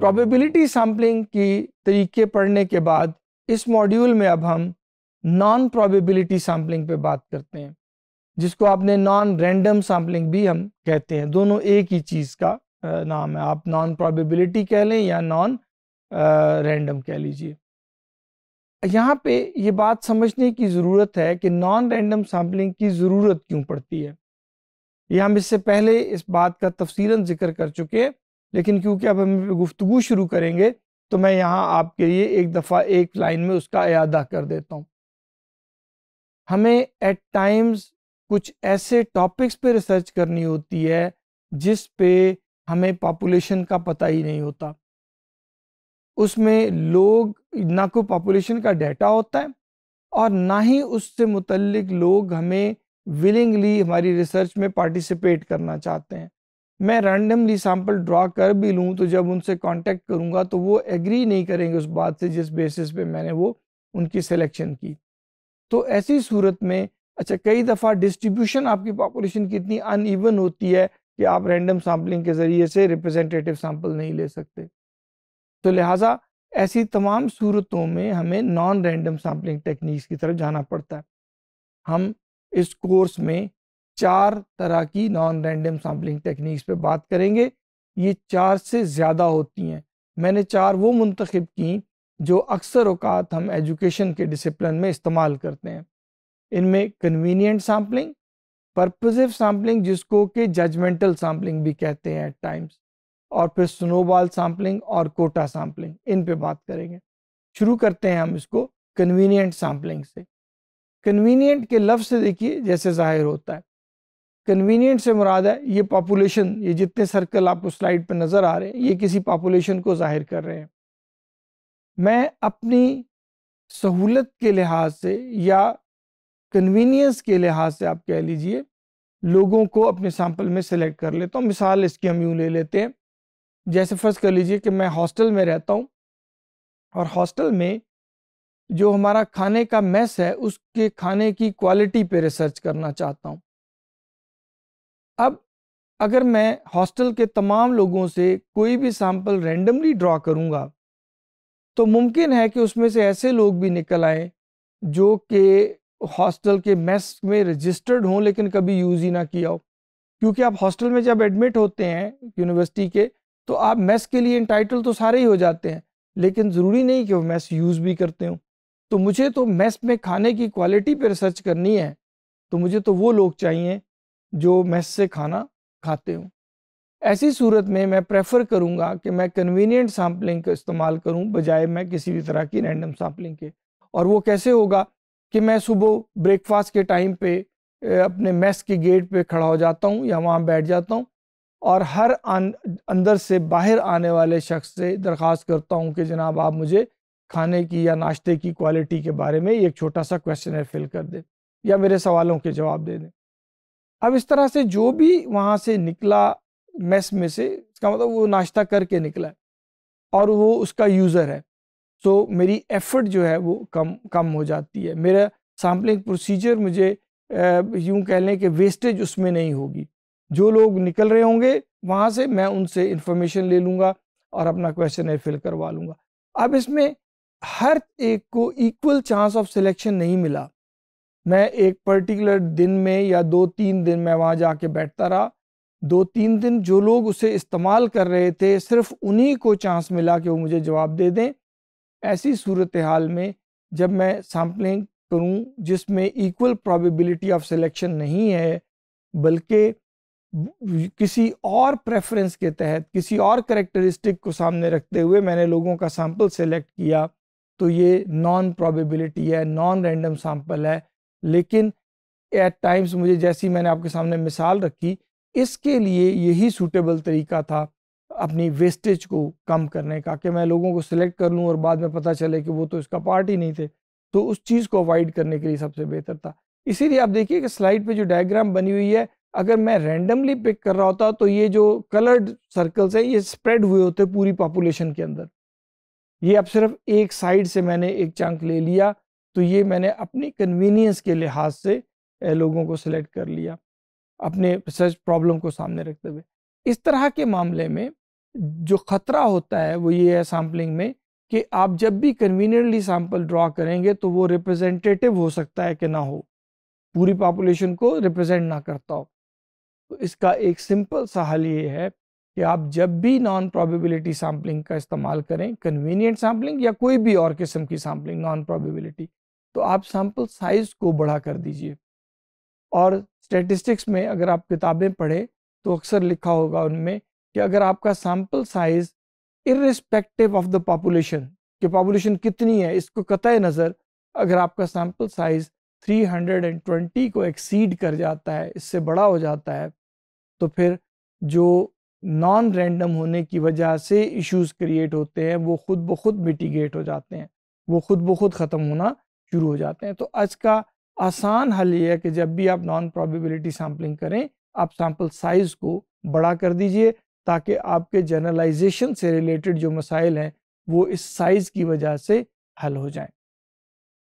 probability sampling की तरीके पढ़ने के बाद इस मॉड्यूल में अब हम नॉन प्रोबेबिलिटी सैम्पलिंग पे बात करते हैं जिसको आपने नॉन रैंडम सैम्पलिंग भी हम कहते हैं दोनों एक ही चीज़ का नाम है आप नॉन प्रोबेबिलिटी कह लें या नॉन रैंडम कह लीजिए यहाँ पे ये बात समझने की ज़रूरत है कि नॉन रैंडम सैम्पलिंग की ज़रूरत क्यों पड़ती है ये हम इससे पहले इस बात का तफसीला जिक्र कर चुके हैं लेकिन क्योंकि अब हम गुफ्तु शुरू करेंगे तो मैं यहाँ आपके लिए एक दफ़ा एक लाइन में उसका अदा कर देता हूँ हमें एट टाइम्स कुछ ऐसे टॉपिक्स पे रिसर्च करनी होती है जिस पे हमें पॉपुलेशन का पता ही नहीं होता उसमें लोग ना कोई पॉपुलेशन का डाटा होता है और ना ही उससे मुतलक लोग हमें विलिंगली हमारी रिसर्च में पार्टिसिपेट करना चाहते हैं मैं रैंडमली सैंपल ड्रा कर भी लूँ तो जब उनसे कांटेक्ट करूँगा तो वो एग्री नहीं करेंगे उस बात से जिस बेसिस पे मैंने वो उनकी सिलेक्शन की तो ऐसी सूरत में अच्छा कई दफ़ा डिस्ट्रीब्यूशन आपकी पॉपुलेशन की इतनी अनइवन होती है कि आप रैंडम सैम्पलिंग के ज़रिए से रिप्रेजेंटेटिव सैम्पल नहीं ले सकते तो लिहाजा ऐसी तमाम सूरतों में हमें नॉन रैंडम सैम्पलिंग टेक्निक्स की तरफ जाना पड़ता है हम इस कोर्स में चार तरह की नॉन रैंडम सैम्पलिंग टेक्निक्स पे बात करेंगे ये चार से ज़्यादा होती हैं मैंने चार वो मंतखब की जो अक्सर अवकात हम एजुकेशन के डिसिप्लिन में इस्तेमाल करते हैं इनमें कन्वीनियंट सैम्पलिंग पर्पजिव सैम्पलिंग जिसको कि जजमेंटल सैम्पलिंग भी कहते हैं एट टाइम्स और फिर स्नोबॉल सैम्पलिंग और कोटा सैम्पलिंग इन पे बात करेंगे शुरू करते हैं हम इसको कन्वीनियंट सैम्पलिंग से कन्वीनियंट के लफ्ज़ से देखिए जैसे ज़ाहिर होता है कन्वीनियंट से मुराद है ये पॉपुलेशन ये जितने सर्कल आपको स्लाइड पर नज़र आ रहे हैं ये किसी पॉपुलेशन को ज़ाहिर कर रहे हैं मैं अपनी सहूलत के लिहाज से या कन्वीनियंस के लिहाज से आप कह लीजिए लोगों को अपने सैंपल में सेलेक्ट कर लेता हूँ मिसाल इसकी हम यूँ ले लेते हैं जैसे फ़र्ज़ कर लीजिए कि मैं हॉस्टल में रहता हूँ और हॉस्टल में जो हमारा खाने का मैस है उसके खाने की क्वालिटी पे रिसर्च करना चाहता हूँ अब अगर मैं हॉस्टल के तमाम लोगों से कोई भी सैंपल रेंडमली ड्रॉ करूँगा तो मुमकिन है कि उसमें से ऐसे लोग भी निकल आएँ जो कि हॉस्टल के मेस में रजिस्टर्ड हों लेकिन कभी यूज़ ही ना किया हो क्योंकि आप हॉस्टल में जब एडमिट होते हैं यूनिवर्सिटी के तो आप मेस के लिए इंटाइटल तो सारे ही हो जाते हैं लेकिन ज़रूरी नहीं कि वो मेस यूज़ भी करते हो तो मुझे तो मेस में खाने की क्वालिटी पर रिसर्च करनी है तो मुझे तो वो लोग चाहिए जो मैस से खाना खाते हूँ ऐसी सूरत में मैं प्रेफर करूँगा कि मैं कन्वीनियंट सैम्पलिंग का इस्तेमाल करूँ बजाय मैं किसी भी तरह की रैंडम सैम्पलिंग के और वो कैसे होगा कि मैं सुबह ब्रेकफास्ट के टाइम पे अपने मेस के गेट पे खड़ा हो जाता हूँ या वहाँ बैठ जाता हूँ और हर आन, अंदर से बाहर आने वाले शख्स से दरख्वास्त करता हूँ कि जनाब आप मुझे खाने की या नाश्ते की क्वालिटी के बारे में एक छोटा सा क्वेश्चन फिल कर दें या मेरे सवालों के जवाब दे दें अब इस तरह से जो भी वहाँ से निकला मेस में से इसका मतलब वो नाश्ता करके निकला और वो उसका यूज़र है तो मेरी एफर्ट जो है वो कम कम हो जाती है मेरा सैम्पलिंग प्रोसीजर मुझे यूँ कह लें कि वेस्टेज उसमें नहीं होगी जो लोग निकल रहे होंगे वहाँ से मैं उनसे इंफॉर्मेशन ले लूँगा और अपना क्वेश्चन फिल करवा लूँगा अब इसमें हर एक को इक्वल चांस ऑफ सिलेक्शन नहीं मिला मैं एक पर्टिकुलर दिन में या दो तीन दिन मैं वहाँ जाके बैठता रहा दो तीन दिन जो लोग उसे इस्तेमाल कर रहे थे सिर्फ उन्हीं को चांस मिला कि वो मुझे जवाब दे दें ऐसी सूरत हाल में जब मैं सैम्पलिंग करूं जिसमें इक्वल प्रोबेबिलिटी ऑफ सिलेक्शन नहीं है बल्कि किसी और प्रेफरेंस के तहत किसी और करेक्टरिस्टिक को सामने रखते हुए मैंने लोगों का सैम्पल सेलेक्ट किया तो ये नॉन प्रोबेबिलिटी है नॉन रैंडम सैम्पल है लेकिन एट टाइम्स मुझे जैसी मैंने आपके सामने मिसाल रखी इसके लिए यही सूटेबल तरीका था अपनी वेस्टेज को कम करने का कि मैं लोगों को सिलेक्ट कर लूँ और बाद में पता चले कि वो तो इसका पार्ट ही नहीं थे तो उस चीज़ को अवॉइड करने के लिए सबसे बेहतर था इसीलिए आप देखिए कि स्लाइड पे जो डायग्राम बनी हुई है अगर मैं रैंडमली पिक कर रहा होता तो ये जो कलर्ड सर्कल्स हैं ये स्प्रेड हुए होते पूरी पॉपुलेशन के अंदर ये अब सिर्फ एक साइड से मैंने एक चंक ले लिया तो ये मैंने अपनी कन्वीनियंस के लिहाज से लोगों को सिलेक्ट कर लिया अपने रिसर्च प्रॉब्लम को सामने रखते हुए इस तरह के मामले में जो ख़तरा होता है वो ये है सैम्पलिंग में कि आप जब भी कन्वीनियंटली सैम्पल ड्रा करेंगे तो वो रिप्रेजेंटेटिव हो सकता है कि ना हो पूरी पॉपुलेशन को रिप्रेजेंट ना करता हो तो इसका एक सिंपल सा हल ये है कि आप जब भी नॉन प्रोबेबिलिटी सैम्पलिंग का इस्तेमाल करें कन्वीनियंट सैम्पलिंग या कोई भी और किस्म की सैम्पलिंग नॉन प्रोबेबिलिटी तो आप सैम्पल साइज को बढ़ा कर दीजिए और स्टेटिस्टिक्स में अगर आप किताबें पढ़ें तो अक्सर लिखा होगा उनमें कि अगर आपका sample size irrespective of the population कि पॉपुलेशन कितनी है इसको कतः नज़र अगर आपका सैम्पल साइज 320 को एक्सीड कर जाता है इससे बड़ा हो जाता है तो फिर जो नॉन रैंडम होने की वजह से इश्यूज क्रिएट होते हैं वो खुद ब खुद मिटिगेट हो जाते हैं वो खुद ब खुद ख़त्म होना शुरू हो जाते हैं तो आज का आसान हल ये है कि जब भी आप नॉन प्रोबेबिलिटी सैम्पलिंग करें आप सैम्पल साइज़ को बड़ा कर दीजिए ताकि आपके जनरलाइजेशन से रिलेटेड जो मसाइल हैं वो इस साइज़ की वजह से हल हो जाए